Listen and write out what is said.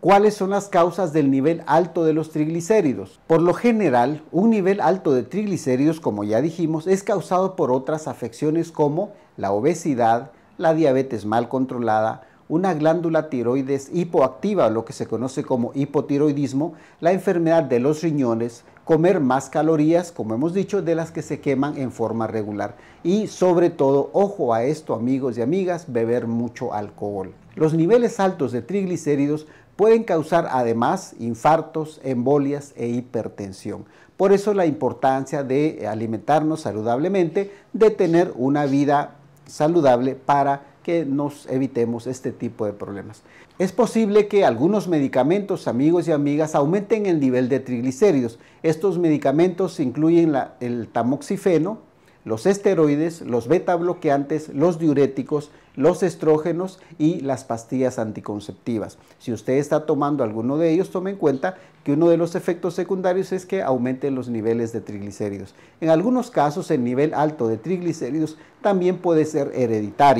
cuáles son las causas del nivel alto de los triglicéridos. Por lo general, un nivel alto de triglicéridos, como ya dijimos, es causado por otras afecciones como la obesidad, la diabetes mal controlada, una glándula tiroides hipoactiva, lo que se conoce como hipotiroidismo, la enfermedad de los riñones, comer más calorías, como hemos dicho, de las que se queman en forma regular. Y sobre todo, ojo a esto amigos y amigas, beber mucho alcohol. Los niveles altos de triglicéridos pueden causar además infartos, embolias e hipertensión. Por eso la importancia de alimentarnos saludablemente, de tener una vida saludable para nos evitemos este tipo de problemas. Es posible que algunos medicamentos, amigos y amigas, aumenten el nivel de triglicéridos. Estos medicamentos incluyen el tamoxifeno, los esteroides, los beta bloqueantes, los diuréticos, los estrógenos y las pastillas anticonceptivas. Si usted está tomando alguno de ellos, tome en cuenta que uno de los efectos secundarios es que aumenten los niveles de triglicéridos. En algunos casos, el nivel alto de triglicéridos también puede ser hereditario.